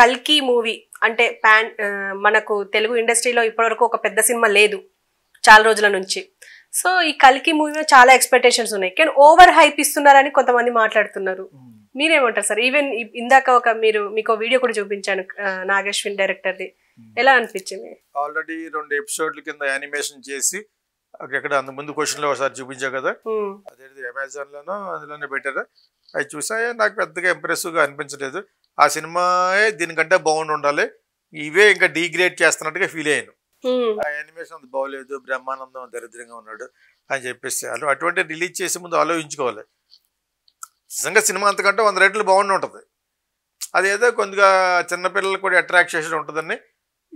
కల్కి మూవీ అంటే ప్యాన్ మనకు తెలుగు ఇండస్ట్రీలో ఇప్పటివరకు ఒక పెద్ద సినిమా లేదు చాలా రోజుల నుంచి సో ఈ కల్కి మూవీ చాలా ఎక్స్పెక్టేషన్స్ ఉన్నాయి కానీ ఓవర్ హైప్ ఇస్తున్నారని కొంతమంది మాట్లాడుతున్నారు hmm. మీరేమంటారు సార్ ఈవెన్ ఇందాక ఒక మీరు మీకు వీడియో కూడా చూపించాను నాగేశ్విన్ డైరెక్టర్ది hmm. ఎలా అనిపించింది ఆల్రెడీ రెండు ఎపిసోడ్ల కింద యానిమేషన్ చేసి అక్కడ అంత ముందు క్వశ్చన్ లో ఒకసారి చూపించావు కదా hmm. అదే అమెజాన్ లోనో అందులోనే పెట్టారు అది చూసా నాకు పెద్దగా ఇంప్రెసివ్ గా అనిపించలేదు ఆ సినిమాయే దీనికంటే బాగుండి ఉండాలి ఇవే ఇంకా డీగ్రేడ్ చేస్తున్నట్టుగా ఫీల్ అయ్యాను ఆ యానిమేషన్ బాగోలేదు బ్రహ్మానందం దరిద్రంగా ఉన్నాడు అని చెప్పేసి అటువంటి రిలీజ్ చేసే ముందు ఆలోచించుకోవాలి నిజంగా సినిమా అంతకంటే వంద రేట్లు బాగుండి ఉంటుంది అదేదో కొద్దిగా చిన్నపిల్లలు కూడా అట్రాక్ట్ చేసి ఉంటుందని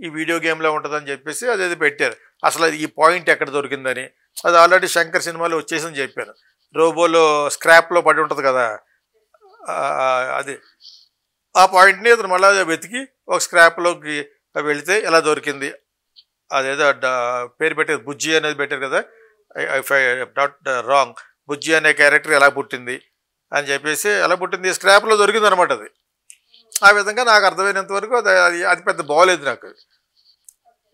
ఈ వీడియో గేమ్లో ఉంటుందని చెప్పేసి అదేదో పెట్టారు అసలు ఈ పాయింట్ ఎక్కడ దొరికిందని అది ఆల్రెడీ శంకర్ సినిమాలో అని చెప్పారు రోబోలో స్క్రాప్లో పడి ఉంటుంది కదా అది ఆ పాయింట్ని అతను మళ్ళీ వెతికి ఒక స్క్రాప్లోకి వెళితే ఎలా దొరికింది అదేదో పేరు పెట్టారు బుజ్జి అనేది పెట్టారు కదా if I not wrong Bujji అనే క్యారెక్టర్ ఎలా పుట్టింది అని చెప్పేసి ఎలా పుట్టింది స్క్రాప్లో దొరికింది అనమాట అది ఆ విధంగా నాకు అర్థమైనంత వరకు అది అది పెద్ద బాగోలేదు నాకు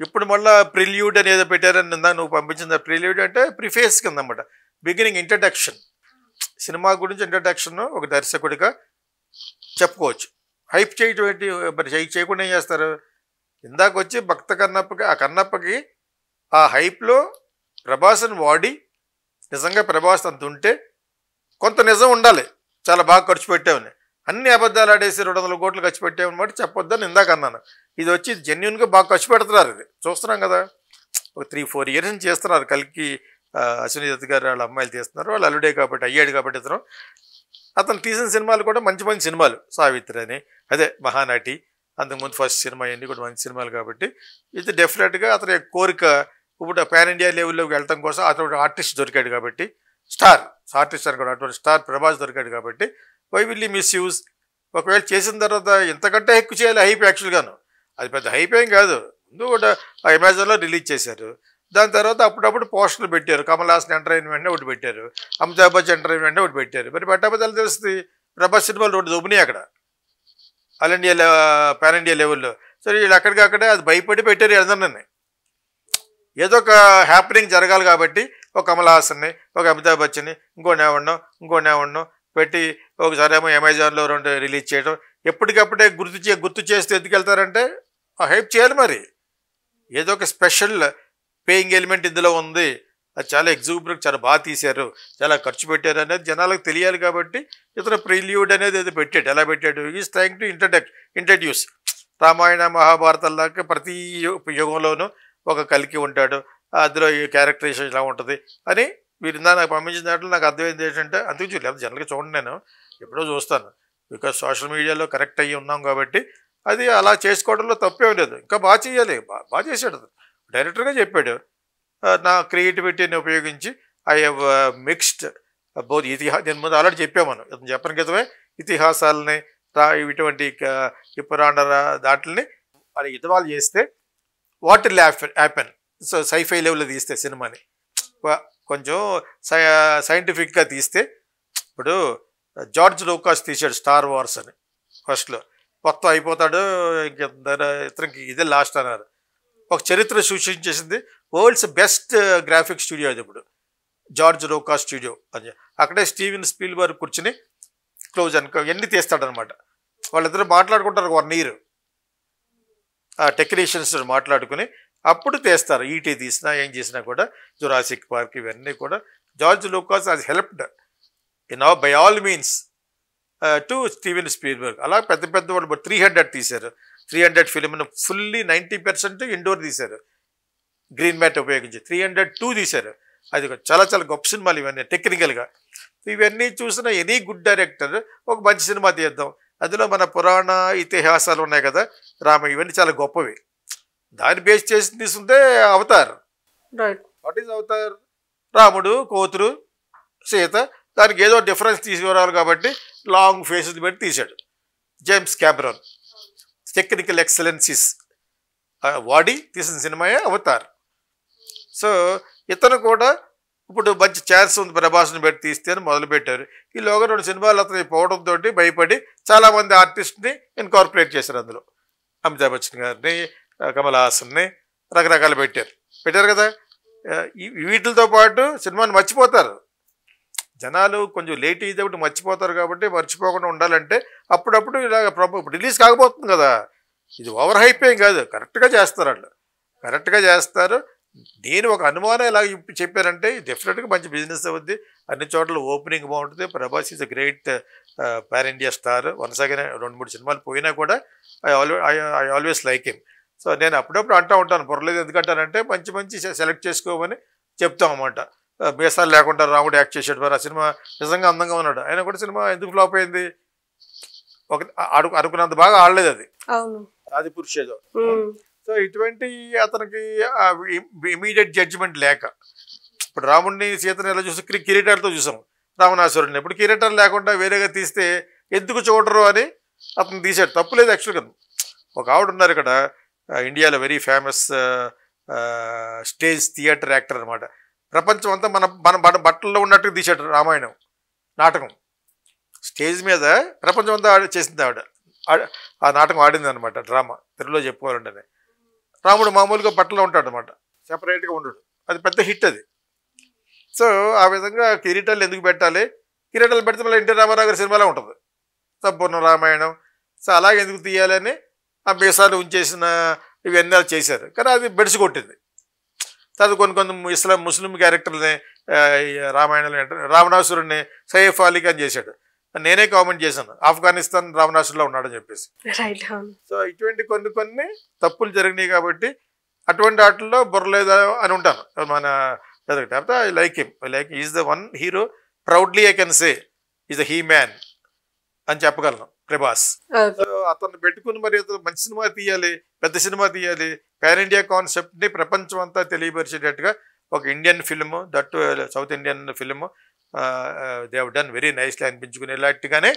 ఇప్పుడు మళ్ళీ ప్రిల్యూడ్ అనేది పెట్టారని నిందా నువ్వు పంపించింది ప్రిల్యూడ్ అంటే ప్రిఫేస్ కింద అనమాట బిగినింగ్ ఇంట్రడక్షన్ సినిమా గురించి ఇంట్రడక్షన్ ఒక దర్శకుడిగా చెప్పుకోవచ్చు హైప్ చేయటం ఏంటి మరి హైప్ చేయకుండా ఏం చేస్తారు ఇందాక వచ్చి భక్త కన్నప్పకి ఆ కన్నప్పకి ఆ హైప్లో ప్రభాస్ని వాడి నిజంగా ప్రభాస్ అంత ఉంటే కొంత నిజం ఉండాలి చాలా బాగా ఖర్చు పెట్టామని అన్ని అబద్ధాలు ఆడేసి రెండు వందల కోట్లు ఖర్చు పెట్టామని మాట చెప్పొద్దని ఇందాక అన్నాను ఇది వచ్చి జెన్యున్గా బాగా ఖర్చు పెడుతున్నారు ఇది చూస్తున్నాం కదా ఒక త్రీ ఫోర్ ఇయర్స్ నుంచి చేస్తున్నారు కలికి అశ్వనీ గారు వాళ్ళ అమ్మాయిలు తీస్తున్నారు వాళ్ళు అల్లుడే కాబట్టి అయ్యాడు కాబట్టి ఇతను అతను తీసిన సినిమాలు కూడా మంచి మంచి సినిమాలు సావిత్రి అని అదే మహానాటి అంతకుముందు ఫస్ట్ సినిమా ఇవన్నీ కూడా మంచి సినిమాలు కాబట్టి ఇది డెఫినెట్గా అతని కోరిక ఇప్పుడు పాన్ ఇండియా లెవెల్లోకి వెళ్ళటం కోసం అటువంటి ఆర్టిస్ట్ దొరికాడు కాబట్టి స్టార్ ఆర్టిస్ట్ కూడా అటువంటి స్టార్ ప్రభాస్ దొరికాడు కాబట్టి వై విల్ మిస్యూజ్ ఒకవేళ చేసిన తర్వాత ఇంతకంటే ఎక్కువ చేయాలి హైప్ యాక్చువల్గాను అది పెద్ద హైప్ ఏం కాదు ముందు కూడా అమెజాన్లో రిలీజ్ చేశారు దాని తర్వాత అప్పుడప్పుడు పోస్టర్లు పెట్టారు కమలాసన్ ఎంటర్టైన్మెంట్ ఒకటి పెట్టారు అమితాబ్ బచ్చన్ ఎంటర్టైన్మెంట్ ఒకటి పెట్టారు మరి పెట్టబద్దాలు తెలుస్తుంది ప్రభాస్ సినిమాలు రెండు దొబ్బినాయి అక్కడ ఆల్ ఇండియా పాన్ ఇండియా లెవెల్లో సరే వీళ్ళు అక్కడికక్కడే అది భయపడి పెట్టారు ఎదన్నాను ఏదో ఒక హ్యాపెనింగ్ జరగాలి కాబట్టి ఒక కమల్ హాసన్ని ఒక అమితాబ్ బచ్చన్ని ఇంకో నేవడం ఇంకో నేవడం పెట్టి ఒకసారి ఏమో అమెజాన్లో రెండు రిలీజ్ చేయడం ఎప్పటికప్పుడే గుర్తు చే గుర్తు చేస్తే ఎందుకు వెళ్తారంటే హెల్ప్ చేయాలి మరి ఏదో ఒక స్పెషల్ పేయింగ్ ఎలిమెంట్ ఇందులో ఉంది అది చాలా ఎగ్జిక్యూటివ్ చాలా బాగా తీశారు చాలా ఖర్చు పెట్టారు అనేది జనాలకు తెలియాలి కాబట్టి ఇతర ప్రిల్యూడ్ అనేది అది పెట్టాడు ఎలా పెట్టాడు is thank to introduce introduce Ramayana మహాభారతంలాగా ప్రతి యుగంలోనూ ఒక కలికి ఉంటాడు అందులో ఈ క్యారెక్టరైజేషన్ ఇలా ఉంటుంది అని మీరు ఇందా నాకు పంపించిన దాంట్లో నాకు అర్థమైంది ఏంటంటే అందుకు చూడలేదు జనరల్గా చూడండి నేను ఎప్పుడో చూస్తాను బికాజ్ సోషల్ మీడియాలో కరెక్ట్ అయ్యి ఉన్నాం కాబట్టి అది అలా చేసుకోవడంలో తప్పేం లేదు ఇంకా బాగా చేయాలి బాగా చేసేటది డైరెక్టర్గా చెప్పాడు నా క్రియేటివిటీని ఉపయోగించి ఐ హ్యావ్ మిక్స్డ్ బౌద్ధ ఇతిహా దీని ముందు ఆల్రెడీ చెప్పాం మనం ఇతను చెప్పిన క్రితమే ఇతిహాసాలని ఇటువంటి పురాణ దాటిని అది ఇతవాలు చేస్తే what will happen so scifi లెవెల్లో తీస్తే సినిమాని కొంచెం సై సైంటిఫిక్గా తీస్తే ఇప్పుడు జార్జ్ లోకాస్ తీశాడు స్టార్ వార్స్ అని ఫస్ట్లో కొత్త అయిపోతాడు ఇంక ఇతనికి ఇదే లాస్ట్ అన్నారు ఒక చరిత్ర సూచించేసింది world's best uh, graphic studio అది ఇప్పుడు జార్జ్ రోకా స్టూడియో అని అక్కడే స్టీవెన్ స్పీల్ వర్క్ కూర్చుని క్లోజ్ అనుకో ఎన్ని తీస్తాడనమాట వాళ్ళిద్దరు మాట్లాడుకుంటారు వన్ ఇయర్ ఆ టెక్నీషియన్స్ మాట్లాడుకుని అప్పుడు తీస్తారు ఈటీ తీసినా ఏం చేసినా కూడా జురాసిక్ పార్క్ ఇవన్నీ కూడా George Lucas has helped in by all means uh, to Steven Spielberg అలా పెద్ద పెద్ద వాళ్ళు త్రీ హండ్రెడ్ తీశారు త్రీ హండ్రెడ్ ఫిలింను ఫుల్లీ నైంటీ పర్సెంట్ ఇండోర్ తీశారు గ్రీన్ మ్యాట్ ఉపయోగించి త్రీ హండ్రెడ్ టూ తీశారు అది చాలా చాలా గొప్ప సినిమాలు ఇవన్నీ టెక్నికల్గా ఇవన్నీ చూసిన ఎనీ గుడ్ డైరెక్టర్ ఒక మంచి సినిమా తీద్దాం అందులో మన పురాణ ఇతిహాసాలు ఉన్నాయి కదా రామ ఇవన్నీ చాలా గొప్పవి దాన్ని బేస్ చేసి తీసుకుంటే అవతార్ వాట్ ఈజ్ అవతార్ రాముడు కోతురు సీత దానికి ఏదో డిఫరెన్స్ తీసుకురావాలి కాబట్టి లాంగ్ ఫేసెస్ పెట్టి తీశాడు జేమ్స్ క్యాబ్రాన్ టెక్నికల్ ఎక్సలెన్సీస్ వాడి తీసిన సినిమాయే అవతార్ సో ఇతను కూడా ఇప్పుడు మంచి ఛాన్స్ ఉంది ప్రభాస్ని పెట్టి తీస్తే అని మొదలుపెట్టారు ఈలోగా రెండు సినిమాలు అతను పోవడంతో భయపడి చాలామంది ఆర్టిస్ట్ని ఇన్కార్పొరేట్ చేశారు అందులో అమితాబ్ బచ్చన్ గారిని కమల్ హాసన్ని రకరకాలు పెట్టారు పెట్టారు కదా వీటితో పాటు సినిమాని మర్చిపోతారు జనాలు కొంచెం లేట్ అయితే ఒకటి మర్చిపోతారు కాబట్టి మర్చిపోకుండా ఉండాలంటే అప్పుడప్పుడు ఇలాగ ప్రభు రిలీజ్ కాకపోతుంది కదా ఇది ఓవర్ హైప్ ఏం కాదు కరెక్ట్గా చేస్తారు వాళ్ళు కరెక్ట్గా చేస్తారు నేను ఒక అనుమానం ఇలా చెప్పారంటే డెఫినెట్గా మంచి బిజినెస్ అవుద్ది అన్ని చోట్ల ఓపెనింగ్ బాగుంటుంది Prabhas is a great pan India star వనసాగిన రెండు మూడు సినిమాలు పోయినా కూడా I alway I always like him so నేను అప్పుడప్పుడు అంటూ ఉంటాను పొరలేదు ఎందుకంటానంటే మంచి మంచి సెలెక్ట్ చేసుకోమని చెప్తాం అన్నమాట బేసాలు లేకుండా రాముడు యాక్ట్ చేసాడు మరి ఆ సినిమా నిజంగా అందంగా ఉన్నాడు ఆయన కూడా సినిమా ఎందుకు ఫ్లాప్ అయింది ఒక అడుగు అనుకున్నంత బాగా ఆడలేదు అది అది పురుషేదో సో ఇటువంటి అతనికి ఇమీడియట్ జడ్జిమెంట్ లేక ఇప్పుడు రాముడిని సీతను ఎలా చూసి కిరీటాలతో చూసాం రావణాసురుడిని ఇప్పుడు కిరీటాలు లేకుండా వేరేగా తీస్తే ఎందుకు చూడరు అని అతను తీశాడు తప్పు లేదు యాక్చువల్గా ఒక ఆవిడ ఉన్నారు ఇక్కడ ఇండియాలో very famous stage theatre actor అనమాట ప్రపంచం అంతా మన మన మన బట్టల్లో ఉన్నట్టుగా తీసాడు రామాయణం నాటకం స్టేజ్ మీద ప్రపంచం అంతా ఆడ చేసింది ఆవిడ ఆ నాటకం ఆడింది అనమాట డ్రామా తెలుగులో చెప్పుకోవాలంటేనే రాముడు మామూలుగా బట్టలో ఉంటాడు అనమాట సపరేట్గా ఉండడు అది పెద్ద హిట్ అది సో ఆ విధంగా కిరీటాలు ఎందుకు పెట్టాలి కిరీటాలు పెడితే మళ్ళీ ఎన్టీ రామారావు గారి సినిమాలో ఉంటుంది సంపూర్ణ రామాయణం సో అలాగే ఎందుకు తీయాలని ఆ మీసాలు ఉంచేసిన ఇవన్నీ చేశారు కానీ అది బెడిసి కొట్టింది తర్వాత కొన్ని కొన్ని ఇస్లాం ముస్లిం క్యారెక్టర్ని రామాయణంలో రావణాసురుడిని సైఫ్ అలీ ఖాన్ చేశాడు నేనే కామెంట్ చేశాను ఆఫ్ఘనిస్తాన్ రావణాసురులో ఉన్నాడని చెప్పేసి సో ఇటువంటి కొన్ని కొన్ని తప్పులు జరిగినాయి కాబట్టి అటువంటి ఆటల్లో బుర్రలేదా అని ఉంటాను మన తర్వాత I like him I like is the one hero proudly I can say is the he man అని చెప్పగలను ప్రభాస్ అతను పెట్టుకుని మరి అతను మంచి సినిమా తీయాలి పెద్ద సినిమా తీయాలి పాన్ ఇండియా కాన్సెప్ట్ ని ప్రపంచం అంతా తెలియపరిచేటట్టుగా ఒక Indian film that South Indian film they've done very nicely తీసి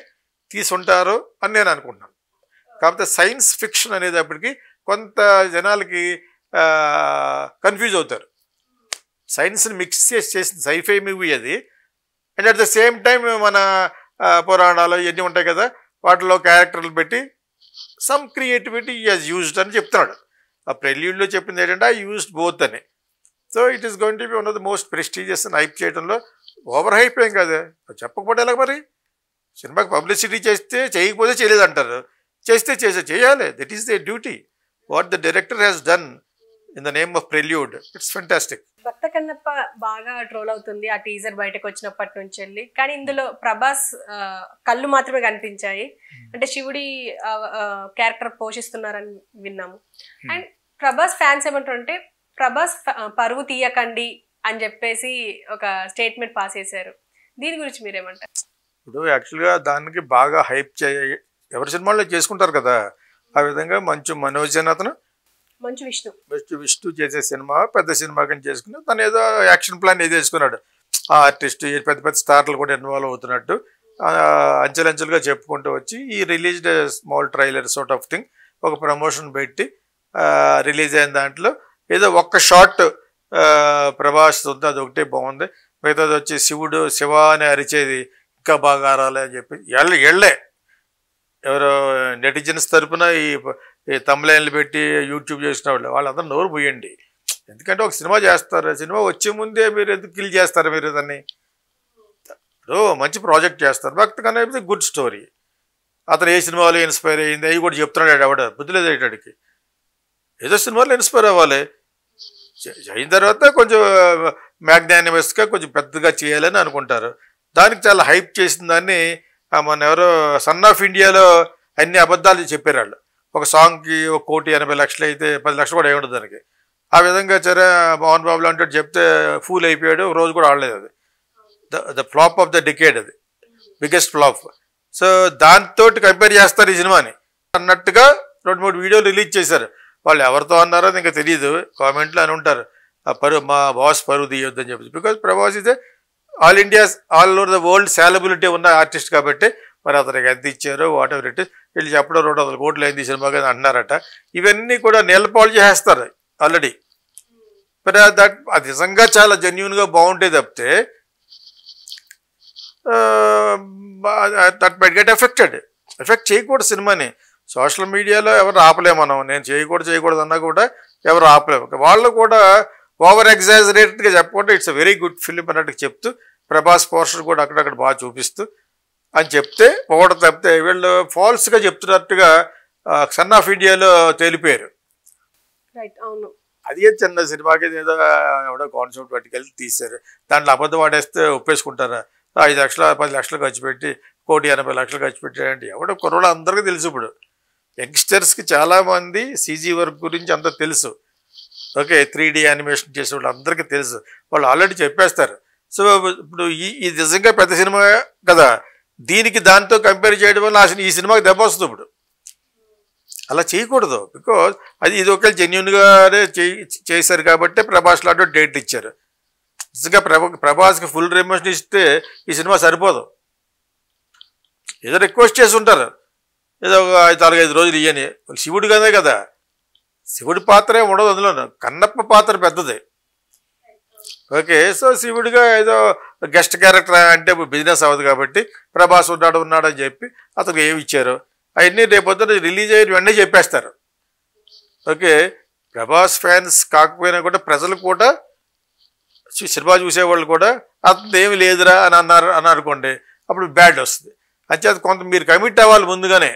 తీసుంటారు అని నేను అనుకుంటున్నాను కాకపోతే సైన్స్ ఫిక్షన్ అనేటప్పటికి కొంత జనాలకి కన్ఫ్యూజ్ అవుతారు సైన్స్ని మిక్స్ చేసి చేసిన సైఫై మూవీ అది and at the same time మన పురాణాలు ఇవన్నీ ఉంటాయి కదా వాటిలో క్యారెక్టర్లు పెట్టి సమ్ క్రియేటివిటీ యాజ్ యూజ్డ్ అని చెప్తున్నాడు ఆ ప్రెల్యూడ్లో చెప్పింది ఏంటంటే ఐ యూజ్డ్ బోత్ అని so it is going to be one of the most prestigious అని హైప్ చేయడంలో ఓవర్ హైప్ ఏం కాదు చెప్పకపోతే ఎలా మరి సినిమాకి పబ్లిసిటీ చేస్తే చేయకపోతే చేయలేదంటారు చేస్తే చేసే చేయాలి that is the duty what the director has done in the name of prelude it's fantastic Bhakta Kannappa బాగా ట్రోల్ అవుతుంది ఆ టీజర్ బయటకు వచ్చినప్పటి నుంచి వెళ్ళి కానీ ఇందులో ప్రభాస్ కళ్ళు మాత్రమే కనిపించాయి hmm. అంటే శివుడి క్యారెక్టర్ పోషిస్తున్నారని విన్నాము hmm. అండ్ ప్రభాస్ ఫ్యాన్స్ ఏమంటారంటే ప్రభాస్ పరువు తీయకండి అని చెప్పేసి ఒక స్టేట్మెంట్ పాస్ చేశారు దీని గురించి మీరేమంటారు ఇప్పుడు యాక్చువల్గా దానికి బాగా హైప్ చే ఎవరి సినిమాలో చేసుకుంటారు కదా ఆ విధంగా మంచి మనోజనతను అతను మంచు విష్ణు మంచు విష్ణు చేసే సినిమా పెద్ద సినిమా కానీ చేసుకుని తను ఏదో యాక్షన్ ప్లాన్ ఏదో వేసుకున్నాడు ఆ ఆర్టిస్ట్ పెద్ద పెద్ద స్టార్లు కూడా ఇన్వాల్వ్ అవుతున్నట్టు అంచెలంచెలుగా చెప్పుకుంటూ వచ్చి ఈ release small trailer sort of thing ఒక ప్రమోషన్ పెట్టి రిలీజ్ అయిన దాంట్లో ఏదో ఒక్క షార్ట్ ప్రభాస్ ఉంది అది ఒకటే బాగుంది మిగతాది వచ్చి శివుడు శివ అని అరిచేది ఇంకా బాగా ఆరాలి అని చెప్పి ఎళ్ళే ఎవరో నెటిజన్స్ తరపున ఈ తమ్లైన్లు పెట్టి యూట్యూబ్ చేసిన వాళ్ళు వాళ్ళందరూ నోరు పోయండి ఎందుకంటే ఒక సినిమా చేస్తారు సినిమా వచ్చే ముందే మీరు ఎందుకు కిల్ చేస్తారు మీరు దాన్ని ఇప్పుడు మంచి ప్రాజెక్ట్ చేస్తారు భక్తి కన్నా గుడ్ స్టోరీ అతను ఏ సినిమాలో ఇన్స్పైర్ అయ్యింది అవి కూడా చెప్తున్నాడు ఆవిడ బుద్ధి లేదేటాడికి ఏదో సినిమాలో ఇన్స్పైర్ అవ్వాలి అయిన తర్వాత కొంచెం మ్యాగ్నానిమస్గా కొంచెం పెద్దగా చేయాలని అనుకుంటారు దానికి చాలా హైప్ చేసిన దాన్ని మన ఎవరో సన్ ఆఫ్ ఇండియాలో అన్ని అబద్ధాలు చెప్పారు వాళ్ళు ఒక సాంగ్కి ఒక కోటి ఎనభై లక్షలు అయితే పది లక్షలు కూడా ఉండదు దానికి ఆ విధంగా చరే మోహన్ బాబు లాంటి చెప్తే ఫూల్ అయిపోయాడు రోజు కూడా ఆడలేదు అది the the flop of the decade అది బిగ్గెస్ట్ ఫ్లాప్ సో దాంతో కంపేర్ చేస్తారు ఈ సినిమాని అన్నట్టుగా రెండు మూడు వీడియోలు రిలీజ్ చేశారు వాళ్ళు ఎవరితో అన్నారో ఇంకా తెలియదు కామెంట్లు అని ఉంటారు ఆ పరు మా బాస్ పరువు తీయొద్దని చెప్పి బికాజ్ ప్రభాస్ ఇదే all India all over the world saleability ఉన్న ఆర్టిస్ట్ కాబట్టి మరి అతనికి ఎంత ఇచ్చారో ఎవర్ ఇట్ వీళ్ళు చెప్పడం రెండు వందల కోట్లు అయింది సినిమాగా అన్నారట ఇవన్నీ కూడా నెలపాలు చేసేస్తారు ఆల్రెడీ మరి దట్ అది నిజంగా చాలా జెన్యున్గా బాగుంటే తప్పితే that might get affected effect చేయకూడదు సినిమాని సోషల్ మీడియాలో ఎవరు ఆపలేము మనం నేను చేయకూడదు చేయకూడదు అన్నా కూడా ఎవరు ఆపలేము వాళ్ళు కూడా ఓవర్ ఎగ్జాజరేటెడ్గా చెప్పకుండా ఇట్స్ వెరీ గుడ్ ఫిలిం అన్నట్టు చెప్తూ ప్రభాస్ పోర్షన్ కూడా అక్కడక్కడ బాగా చూపిస్తూ అని చెప్తే ఒకటి తప్పితే వీళ్ళు ఫాల్స్గా చెప్తున్నట్టుగా సన్ ఆఫ్ ఇండియాలో తెలిపారు అదే చిన్న సినిమాకి ఏదో ఎవడో కాన్సెప్ట్ పట్టుకెళ్ళి తీశారు దాంట్లో అబద్ధం ఆడేస్తే ఒప్పేసుకుంటారా ఐదు లక్షల పది లక్షలు ఖర్చు పెట్టి కోటి ఎనభై లక్షలు ఖర్చు పెట్టారంటే ఎవడో కుర్రలు అందరికీ తెలుసు ఇప్పుడు యంగ్స్టర్స్కి చాలామంది సీజీ వర్క్ గురించి అంత తెలుసు ఓకే త్రీ డి యానిమేషన్ చేసిన వాళ్ళు అందరికీ తెలుసు వాళ్ళు ఆల్రెడీ చెప్పేస్తారు సో ఇప్పుడు ఈ ఇది నిజంగా పెద్ద సినిమా కదా దీనికి దాంతో కంపేర్ చేయడం వల్ల ఆ ఈ సినిమాకి దెబ్బ వస్తుంది ఇప్పుడు అలా చేయకూడదు బికాజ్ అది ఇది ఒకవేళ జెన్యున్గానే చేశారు కాబట్టి ప్రభాస్ లాంటి డేట్ ఇచ్చారు నిజంగా ప్రభా ప్రభాస్కి ఫుల్ రిమోషన్ ఇస్తే ఈ సినిమా సరిపోదు ఏదో రిక్వెస్ట్ చేసి ఉంటారు ఏదో ఒక నాలుగైదు రోజులు ఇవ్వని శివుడు కదే కదా శివుడి పాత్రే ఉండదు అందులో కన్నప్ప పాత్ర పెద్దది ఓకే సో శివుడిగా ఏదో గెస్ట్ క్యారెక్టర్ అంటే బిజినెస్ అవ్వదు కాబట్టి ప్రభాస్ ఉన్నాడు ఉన్నాడు అని చెప్పి అతను ఏమి ఇచ్చారు అవన్నీ రేపొద్దున రిలీజ్ అయ్యి వెంటనే చెప్పేస్తారు ఓకే ప్రభాస్ ఫ్యాన్స్ కాకపోయినా కూడా ప్రజలు కూడా సినిమా చూసేవాళ్ళు కూడా అతను ఏమి లేదురా అని అన్నారు అని అనుకోండి అప్పుడు బ్యాడ్ వస్తుంది అంటే కొంత మీరు కమిట్ అవ్వాలి ముందుగానే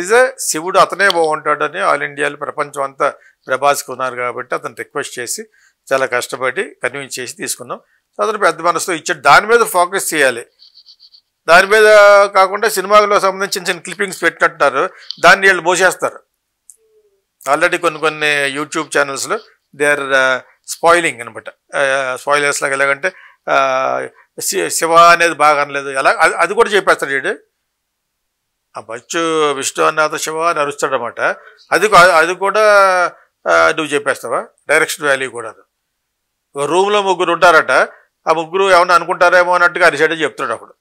ఈజ్ శివుడు అతనే బాగుంటాడని ఆల్ ఇండియాలో ప్రపంచం అంతా ప్రభాస్కి కాబట్టి అతను రిక్వెస్ట్ చేసి చాలా కష్టపడి కన్విన్స్ చేసి తీసుకున్నాం అతను పెద్ద మనసుతో ఇచ్చాడు దాని మీద ఫోకస్ చేయాలి దాని మీద కాకుండా సినిమాలో సంబంధించిన చిన్న క్లిప్పింగ్స్ పెట్టినట్టున్నారు దాన్ని వీళ్ళు మోసేస్తారు ఆల్రెడీ కొన్ని కొన్ని యూట్యూబ్ ఛానల్స్లో దే ఆర్ స్పాయిలింగ్ అనమాట స్పాయిలర్స్ లాగా ఎలాగంటే uh, శివ అనేది బాగా అనలేదు ఎలా అది కూడా చెప్పేస్తాడు వీడు ఆ విష్ణు విష్ణునాథ శివ అని అరుస్తాడనమాట అది అది కూడా నువ్వు చెప్పేస్తావా డైరెక్షన్ వాల్యూ కూడా ఒక రూమ్లో ముగ్గురు ఉంటారట ఆ ముగ్గురు ఏమన్నా అనుకుంటారేమో అన్నట్టుగా అరిసేట చెప్తున్నాడు అప్పుడు